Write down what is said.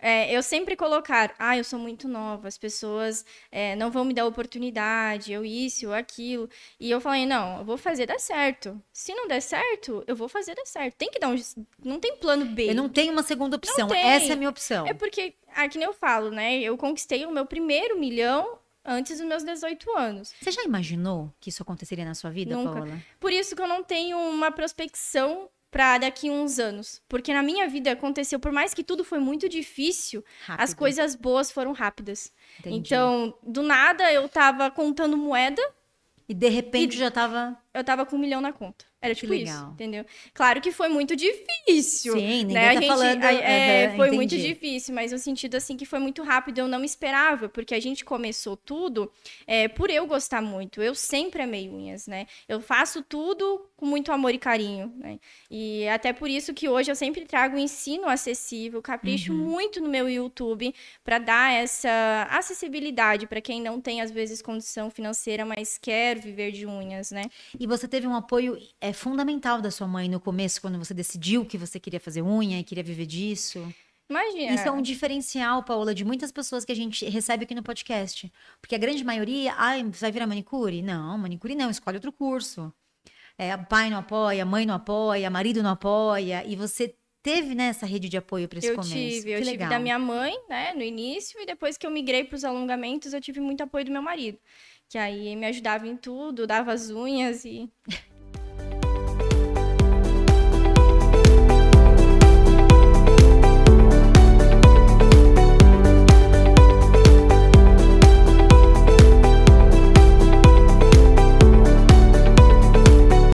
É, eu sempre colocar, ah, eu sou muito nova, as pessoas é, não vão me dar oportunidade, eu isso, eu aquilo. E eu falei, não, eu vou fazer dar certo. Se não der certo, eu vou fazer dar certo. Tem que dar um. Não tem plano B. Eu não tenho uma segunda opção. Essa é a minha opção. É porque, ah, que nem eu falo, né? Eu conquistei o meu primeiro milhão antes dos meus 18 anos. Você já imaginou que isso aconteceria na sua vida, Nunca. Paola? Por isso que eu não tenho uma prospecção para daqui uns anos. Porque na minha vida aconteceu, por mais que tudo foi muito difícil, Rápido. as coisas boas foram rápidas. Entendi. Então, do nada eu tava contando moeda. E de repente e já tava. Eu tava com um milhão na conta. Era tipo Legal. isso, entendeu? Claro que foi muito difícil. Sim, ninguém né? tá a gente, falando... A, é, uhum, foi entendi. muito difícil, mas no sentido assim que foi muito rápido, eu não esperava, porque a gente começou tudo é, por eu gostar muito. Eu sempre amei unhas, né? Eu faço tudo com muito amor e carinho, né? E até por isso que hoje eu sempre trago um ensino acessível, capricho uhum. muito no meu YouTube para dar essa acessibilidade para quem não tem às vezes condição financeira, mas quer viver de unhas, né? E você teve um apoio é, é fundamental da sua mãe no começo, quando você decidiu que você queria fazer unha e queria viver disso? Imagina. Isso é um diferencial, Paola, de muitas pessoas que a gente recebe aqui no podcast. Porque a grande maioria, ai, ah, vai virar manicure? Não, manicure não, escolhe outro curso. É, pai não apoia, mãe não apoia, marido não apoia, e você teve né, rede de apoio para esse eu começo. Tive, eu legal. tive da minha mãe, né, no início, e depois que eu migrei para os alongamentos, eu tive muito apoio do meu marido, que aí me ajudava em tudo, dava as unhas e